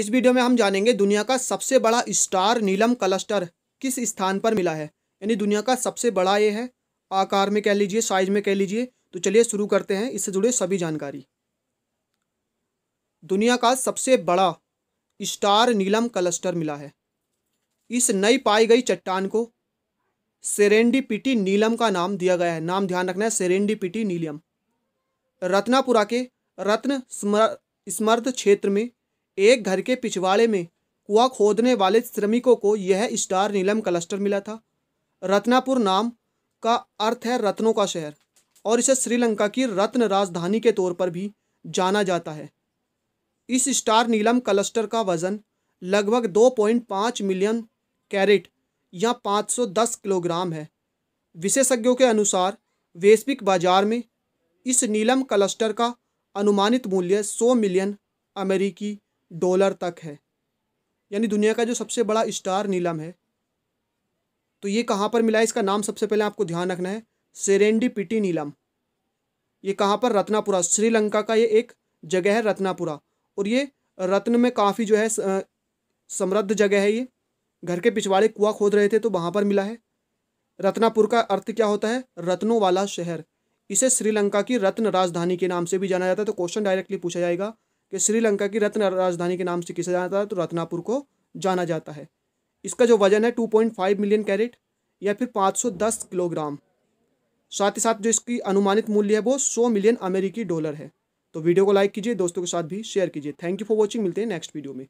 इस वीडियो में हम जानेंगे दुनिया का सबसे बड़ा स्टार नीलम क्लस्टर किस स्थान पर मिला है यानी दुनिया का सबसे बड़ा ये है आकार में कह लीजिए साइज में कह लीजिए तो चलिए शुरू करते हैं इससे जुड़े सभी जानकारी दुनिया का सबसे बड़ा स्टार नीलम क्लस्टर मिला है इस नई पाई गई चट्टान को सेरेंडीपिटी नीलम का नाम दिया गया है नाम ध्यान रखना है सेरेंडीपीटी नीलम रत्नापुरा के रत्न स्मर्द क्षेत्र में एक घर के पिछवाड़े में कुआ खोदने वाले श्रमिकों को यह स्टार नीलम क्लस्टर मिला था रत्नापुर नाम का अर्थ है रत्नों का शहर और इसे श्रीलंका की रत्न राजधानी के तौर पर भी जाना जाता है इस स्टार नीलम क्लस्टर का वज़न लगभग 2.5 मिलियन कैरेट या 510 किलोग्राम है विशेषज्ञों के अनुसार वैश्विक बाजार में इस नीलम क्लस्टर का अनुमानित मूल्य 100 मिलियन अमेरिकी डॉलर तक है यानी दुनिया का जो सबसे बड़ा स्टार नीलम है तो ये कहाँ पर मिला है इसका नाम सबसे पहले आपको ध्यान रखना है सेरेंडी पिटी नीलम ये कहाँ पर रत्नापुरा श्रीलंका का ये एक जगह है रत्नापुरा और ये रत्न में काफ़ी जो है समृद्ध जगह है ये घर के पिछवाड़े कुआ खोद रहे थे तो वहाँ पर मिला है रत्नापुर का अर्थ क्या होता है रत्नों वाला शहर इसे श्रीलंका की रत्न राजधानी के नाम से भी जाना जाता है तो क्वेश्चन डायरेक्टली पूछा जाएगा कि श्रीलंका की रत्न राजधानी के नाम से किसे जाना जाता है तो रत्नापुर को जाना जाता है इसका जो वजन है 2.5 मिलियन कैरेट या फिर 510 किलोग्राम साथ ही साथ जो इसकी अनुमानित मूल्य है वो 100 मिलियन अमेरिकी डॉलर है तो वीडियो को लाइक कीजिए दोस्तों के साथ भी शेयर कीजिए थैंक यू फॉर वॉचिंग मिलते हैं नेक्स्ट वीडियो में